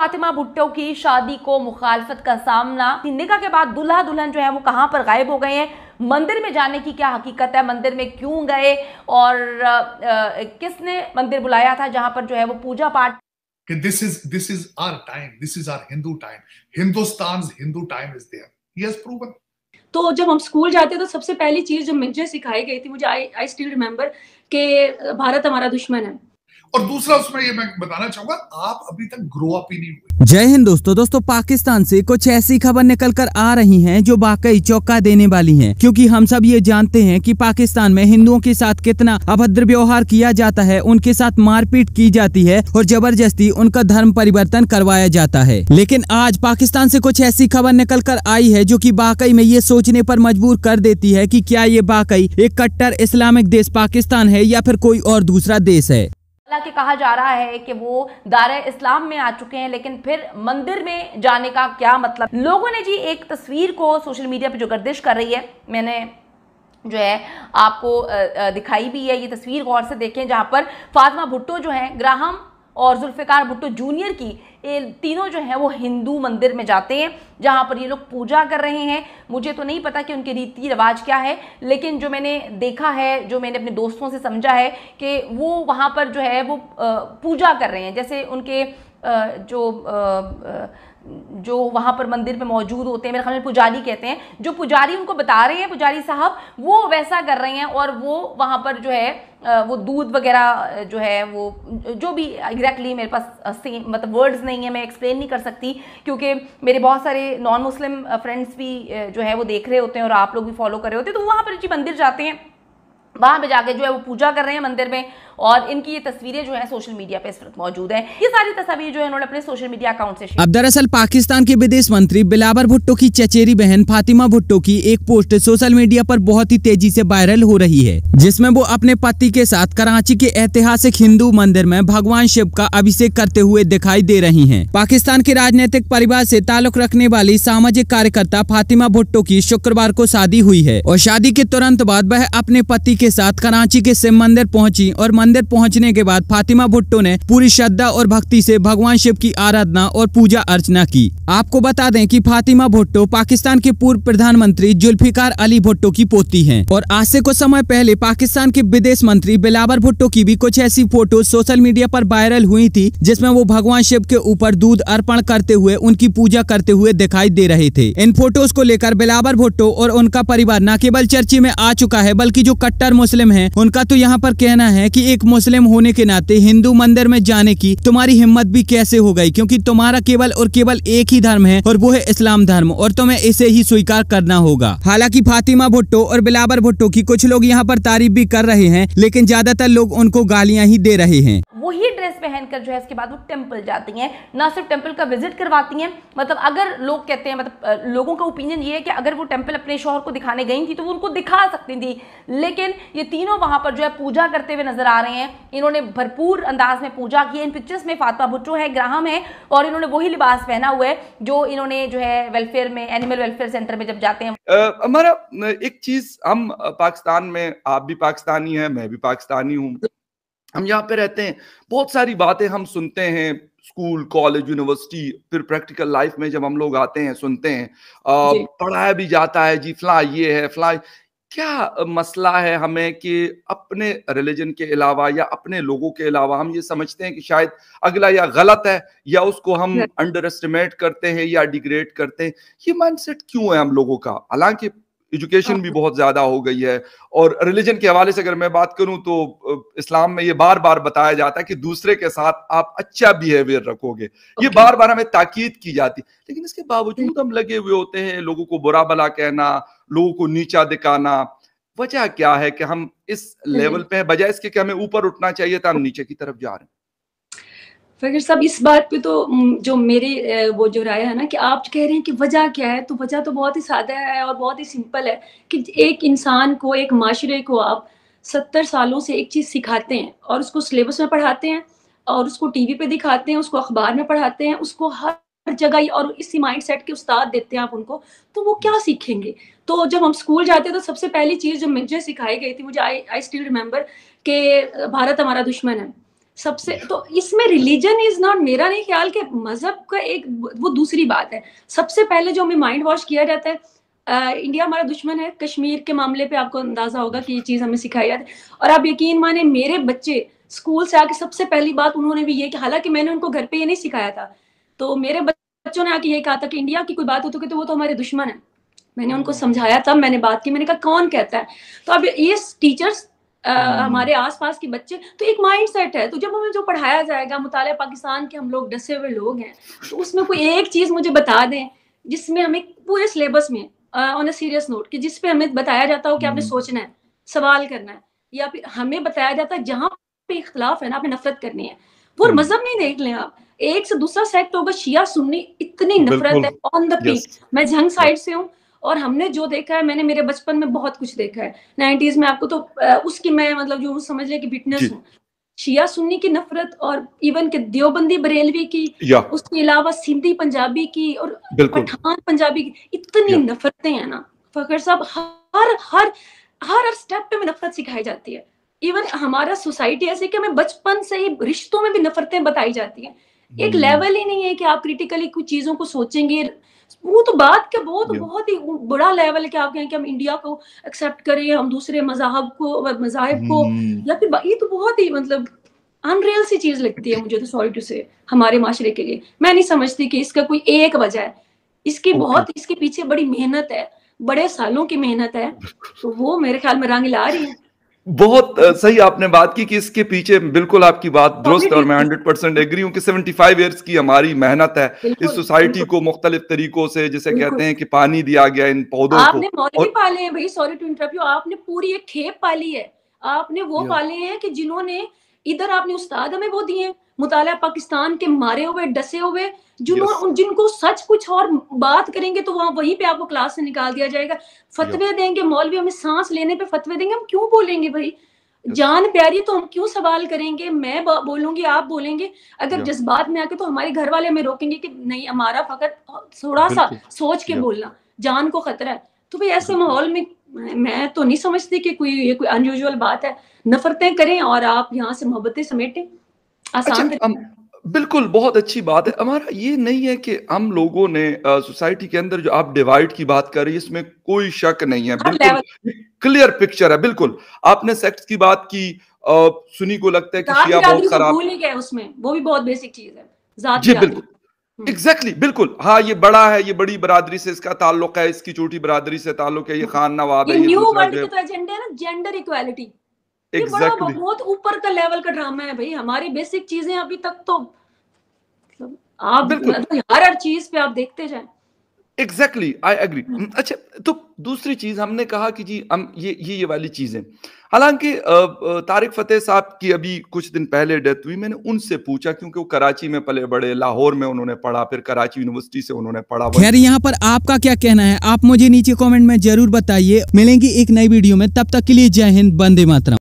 फातिमा भुट्टो की शादी को मुखालफत का सामना निका के बाद दुल्हा दुल्हन जो है वो कहाँ पर गायब हो गए हैं मंदिर में जाने की क्या हकीकत है मंदिर में क्यों गए और आ, आ, किसने मंदिर बुलाया था जहां पर जो है वो पूजा पाठ कि this is this is our time this is our Hindu time Hindustan Hindu time is there yes has proven तो जब हम स्कूल जाते तो सबसे पहली चीज जो मुझे सिखाई गई थी मुझे आई आई स्टिल रिमेम्बर के भारत हमारा दुश्मन है और दूसरा उसमें ये मैं बताना चाहूंगा आप अभी तक ग्रो अप ही नहीं हुए जय हिंद दोस्तों दोस्तों पाकिस्तान से कुछ ऐसी खबर निकल कर आ रही हैं जो वाकई चौका देने वाली हैं क्योंकि हम सब ये जानते हैं कि पाकिस्तान में हिंदुओं के साथ कितना अभद्र व्यवहार किया जाता है उनके साथ मारपीट की जाती है और जबरदस्ती उनका धर्म परिवर्तन करवाया जाता है लेकिन आज पाकिस्तान से कुछ ऐसी खबर निकल कर आई है जो की वाकई में ये सोचने पर मजबूर कर देती है की क्या ये वाकई एक कट्टर इस्लामिक देश पाकिस्तान है या फिर कोई और दूसरा देश है हालांकि कहा जा रहा है कि वो दार इस्लाम में आ चुके हैं लेकिन फिर मंदिर में जाने का क्या मतलब लोगों ने जी एक तस्वीर को सोशल मीडिया पर जो गर्दिश कर रही है मैंने जो है आपको दिखाई भी है ये तस्वीर गौर से देखें जहाँ पर फातिमा भुट्टो जो हैं ग्राहम और जुल्फ़िकार भुट्टो जूनियर की ये तीनों जो हैं वो हिंदू मंदिर में जाते हैं जहाँ पर ये लोग पूजा कर रहे हैं मुझे तो नहीं पता कि उनके रीति रिवाज क्या है लेकिन जो मैंने देखा है जो मैंने अपने दोस्तों से समझा है कि वो वहाँ पर जो है वो पूजा कर रहे हैं जैसे उनके जो जो वहाँ पर मंदिर पे मौजूद होते हैं मेरे ख्याल में पुजारी कहते हैं जो पुजारी उनको बता रहे हैं पुजारी साहब वो वैसा कर रहे हैं और वो वहाँ पर जो है वो दूध वगैरह जो है वो जो भी एग्जैक्टली exactly मेरे पास सेम मतलब वर्ड्स नहीं है मैं एक्सप्लेन नहीं कर सकती क्योंकि मेरे बहुत सारे नॉन मुस्लिम फ्रेंड्स भी जो है वो देख रहे होते हैं और आप लोग भी फॉलो कर रहे होते हैं तो वहाँ पर जी मंदिर जाते हैं वहाँ पर जाके जो है वो पूजा कर रहे हैं मंदिर में और इनकी ये तस्वीरें जो है सोशल मीडिया पे इस वक्त मौजूद है ये सारी तस्वीर जो है उन्होंने अपने सोशल मीडिया अकाउंट से अब दरअसल पाकिस्तान के विदेश मंत्री बिलावर भुट्टो की चचेरी बहन फातिमा भुट्टो की एक पोस्ट सोशल मीडिया पर बहुत ही तेजी से वायरल हो रही है जिसमें वो अपने पति के साथ कराची के ऐतिहासिक हिंदू मंदिर में भगवान शिव का अभिषेक करते हुए दिखाई दे रही है पाकिस्तान के राजनीतिक परिवार ऐसी ताल्लुक रखने वाली सामाजिक कार्यकर्ता फातिमा भुट्टो की शुक्रवार को शादी हुई है और शादी के तुरंत बाद वह अपने पति के साथ कराची के शिव मंदिर पहुँची और मंदिर पहुंचने के बाद फातिमा भुट्टो ने पूरी श्रद्धा और भक्ति से भगवान शिव की आराधना और पूजा अर्चना की आपको बता दें कि फातिमा भुट्टो पाकिस्तान के पूर्व प्रधानमंत्री जुल्फिकार अली भुट्टो की पोती हैं और आज से कुछ समय पहले पाकिस्तान के विदेश मंत्री बिलावर भुट्टो की भी कुछ ऐसी फोटो सोशल मीडिया पर वायरल हुई थी जिसमें वो भगवान शिव के ऊपर दूध अर्पण करते हुए उनकी पूजा करते हुए दिखाई दे रहे थे इन फोटोज को लेकर बिलावर भुट्टो और उनका परिवार न केवल चर्चे में आ चुका है बल्कि जो कट्टर मुस्लिम है उनका तो यहाँ पर कहना है की एक मुस्लिम होने के नाते हिंदू मंदिर में जाने की तुम्हारी हिम्मत भी कैसे हो गई क्योंकि तुम्हारा केवल और केवल एक ही धर्म है और वो है इस्लाम धर्म और तुम्हें इसे ही स्वीकार करना होगा हालांकि फातिमा भुट्टो और बिलावर भुट्टो की कुछ लोग यहाँ पर तारीफ भी कर रहे हैं लेकिन ज्यादातर लोग उनको गालियाँ ही दे रहे हैं वही ड्रेस पहनकर जो है इसके बाद वो टेम्पल जाती हैं ना सिर्फ टेम्पल का विजिट करवाती हैं मतलब अगर लोग कहते हैं मतलब लोगों का ओपिनियन ये है कि अगर वो टेम्पल अपने शोहर को दिखाने गई थी तो वो उनको दिखा सकती थी लेकिन ये तीनों वहाँ पर जो है पूजा करते हुए नजर आ रहे हैं इन्होंने भरपूर अंदाज में पूजा की इन पिक्चर्स में फातमा भुट्टो है ग्राहम है और इन्होंने वही लिबास पहना हुआ है जो इन्होंने जो है वेलफेयर में एनिमल वेलफेयर सेंटर में जब जाते हैं हमारा एक चीज हम पाकिस्तान में आप भी पाकिस्तानी हैं मैं भी पाकिस्तानी हूँ हम यहाँ पे रहते हैं बहुत सारी बातें हम सुनते हैं स्कूल कॉलेज यूनिवर्सिटी फिर प्रैक्टिकल लाइफ में जब हम लोग आते हैं सुनते हैं पढ़ाया भी जाता है जी फ्ला ये है फ्ला क्या मसला है हमें कि अपने रिलीजन के अलावा या अपने लोगों के अलावा हम ये समझते हैं कि शायद अगला या गलत है या उसको हम अंडर हाँ। एस्टिमेट करते हैं या डिग्रेड करते हैं ये माइंडसेट क्यों है हम लोगों का हालांकि एजुकेशन भी हाँ। बहुत ज्यादा हो गई है और रिलीजन के हवाले से अगर मैं बात करूं तो इस्लाम में ये बार बार बताया जाता है कि दूसरे के साथ आप अच्छा बिहेवियर रखोगे okay. ये बार बार हमें ताकीद की जाती लेकिन इसके बावजूद हम्म। हम लगे हुए होते हैं लोगों को बुरा भला कहना लोगों को नीचा दिखाना वजह क्या है कि हम इस लेवल हम्म। पे है बजाय इसके कि हमें ऊपर उठना चाहिए था हम नीचे की तरफ जा रहे हैं फिर सब इस बात पे तो जो मेरे वो जो राय है ना कि आप कह रहे हैं कि वजह क्या है तो वजह तो बहुत ही सादा है और बहुत ही सिंपल है कि एक इंसान को एक माशरे को आप सत्तर सालों से एक चीज़ सिखाते हैं और उसको सिलेबस में पढ़ाते हैं और उसको टीवी पे दिखाते हैं उसको अखबार में पढ़ाते हैं उसको हर जगह और इसी माइंड सेट के उस्ताद देते हैं आप उनको तो वो क्या सीखेंगे तो जब हम स्कूल जाते हैं तो सबसे पहली चीज़ जो मुझे सिखाई गई थी मुझे आई आई स्टिल रिमेम्बर कि भारत हमारा दुश्मन है सबसे तो इसमें रिलीजन इज नॉट मेरा नहीं ख्याल कि मजहब का एक वो दूसरी बात है सबसे पहले जो हमें माइंड वॉश किया जाता है आ, इंडिया हमारा दुश्मन है कश्मीर के मामले पे आपको अंदाजा होगा कि ये चीज हमें सिखाई जाती है और आप यकीन माने मेरे बच्चे स्कूल से आके सबसे पहली बात उन्होंने भी ये कि हालांकि मैंने उनको घर पे ये नहीं सिखाया था तो मेरे बच्चों ने आके ये कहा था कि इंडिया की कोई बात हो तो कि तो वो तो हमारे दुश्मन है मैंने उनको हम्म। समझाया तब मैंने बात की मैंने कहा कौन कहता है तो अब ये टीचर्स हाँ। हमारे आसपास के बच्चे तो एक माइंड सेट है तो जब हमें जो पढ़ाया जाएगा मुताल पाकिस्तान के हम लोग डसे हुए लोग हैं तो उसमें कोई एक चीज़ मुझे बता दें जिसमें हमें पूरे सिलेबस में ऑन अ सीरियस नोट कि जिसपे हमें बताया जाता हो कि आपने हम्म। सोचना है सवाल करना है या फिर हमें बताया जाता है जहाँ पे इख्तलाफ है ना आपने नफरत करनी है वो हम्म। मजहब नहीं देख लें आप एक से दूसरा सेक्ट होगा शिया सुन्नी इतनी नफरत है ऑन द पीक मैं जंग साइड से हूँ और हमने जो देखा है मैंने मेरे बचपन में बहुत कुछ देखा है नाइन्टीज में आपको तो उसकी मैं मतलब जो समझ लिया कि बिटनेस हूँ शिया सुन्नी की नफरत और इवन के देवबंदी बरेलवी की उसके अलावा सिंधी पंजाबी की और पठान पंजाबी की इतनी नफरतें हैं ना फकर साहब हर हर हर हर स्टेप पे में नफरत सिखाई जाती है इवन हमारा सोसाइटी ऐसे कि हमें बचपन से ही रिश्तों में भी नफरतें बताई जाती हैं एक हम्म। लेवल ही नहीं है कि आप क्रिटिकली कुछ चीजों को सोचेंगे वो तो बात का बहुत बहुत ही बड़ा लेवल के आप कहें कि हम इंडिया को एक्सेप्ट करें हम दूसरे मजाहब को मजाहब को हम्म। या फिर ये तो बहुत ही मतलब अनरियल सी चीज लगती है मुझे तो सॉरी टू से हमारे माशरे के लिए मैं नहीं समझती कि इसका कोई एक वजह है इसकी okay. बहुत इसके पीछे बड़ी मेहनत है बड़े सालों की मेहनत है तो वो मेरे ख्याल में रंग ला रही है बहुत सही आपने बात की कि इसके पीछे बिल्कुल आपकी बात हाँ, दुरुस्त और मैं 100 परसेंट एग्री हूँ कि 75 फाइव ईयर्स की हमारी मेहनत है इस सोसाइटी को मुख्तलिफ तरीकों से जिसे कहते हैं कि पानी दिया गया इन पौधों आपने को और... पाले हैं भाई सॉरी टू इंटरव्यू आपने पूरी एक खेप पाली है आपने वो पाले हैं कि जिन्होंने इधर आपने उस्ताद हमें वो दिए हैं मुताल पाकिस्तान के मारे हुए डसे हुए जिन्होंने yes. जिनको सच कुछ और बात करेंगे तो वहां वहीं पे आपको क्लास से निकाल दिया जाएगा फतवे yes. देंगे मौलवी हमें सांस लेने पे फतवे देंगे हम क्यों बोलेंगे भाई yes. जान प्यारी तो हम क्यों सवाल करेंगे मैं बोलूंगी आप बोलेंगे अगर जज्बात में आके तो हमारे घर वाले हमें रोकेंगे कि नहीं हमारा फकत थोड़ा सा सोच के बोलना जान को खतरा है तो भाई ऐसे माहौल में मैं तो नहीं समझती कि कोई ये कोई अनयूजल बात है नफरतें करें और आप यहाँ से मोहब्बतें समेटें आसान अच्छा, अच्छा बिल्कुल बहुत अच्छी बात है हमारा ये नहीं है कि हम लोगों ने सोसाइटी के अंदर जो आप डिवाइड की बात कर रही है इसमें कोई शक नहीं है बिल्कुल क्लियर पिक्चर है बिल्कुल आपने सेक्स की बात की आ, सुनी को लगता है कि शिया बहुत खराब भूल ही गए उसमें वो भी बहुत बेसिक चीज है जी बिल्कुल एग्जैक्टली हम्म। exactly, बिल्कुल हाँ ये बड़ा है ये बड़ी बरादरी से इसका ताल्लुक है इसकी छोटी बरादरी से ताल्लुक है ये हम्म। खान नवाब है ये न्यू वर्ल्ड जो के तो एजेंडे है ना जेंडर इक्वालिटी exactly. बड़ा बहुत ऊपर का लेवल का ड्रामा है भाई हमारी बेसिक चीजें अभी तक तो मतलब आप मतलब हर हर चीज पे आप देखते जाए एग्जैक्टली आई एग्री अच्छा तो दूसरी चीज हमने कहा कि जी हम ये ये ये वाली चीजें हालांकि तारिक फतेह साहब की अभी कुछ दिन पहले डेथ हुई मैंने उनसे पूछा क्योंकि वो कराची में पले बड़े लाहौर में उन्होंने पढ़ा फिर कराची यूनिवर्सिटी से उन्होंने पढ़ा खैर यहाँ पर आपका क्या कहना है आप मुझे नीचे कॉमेंट में जरूर बताइए मिलेंगी एक नई वीडियो में तब तक के लिए जय हिंद बंदे मातरम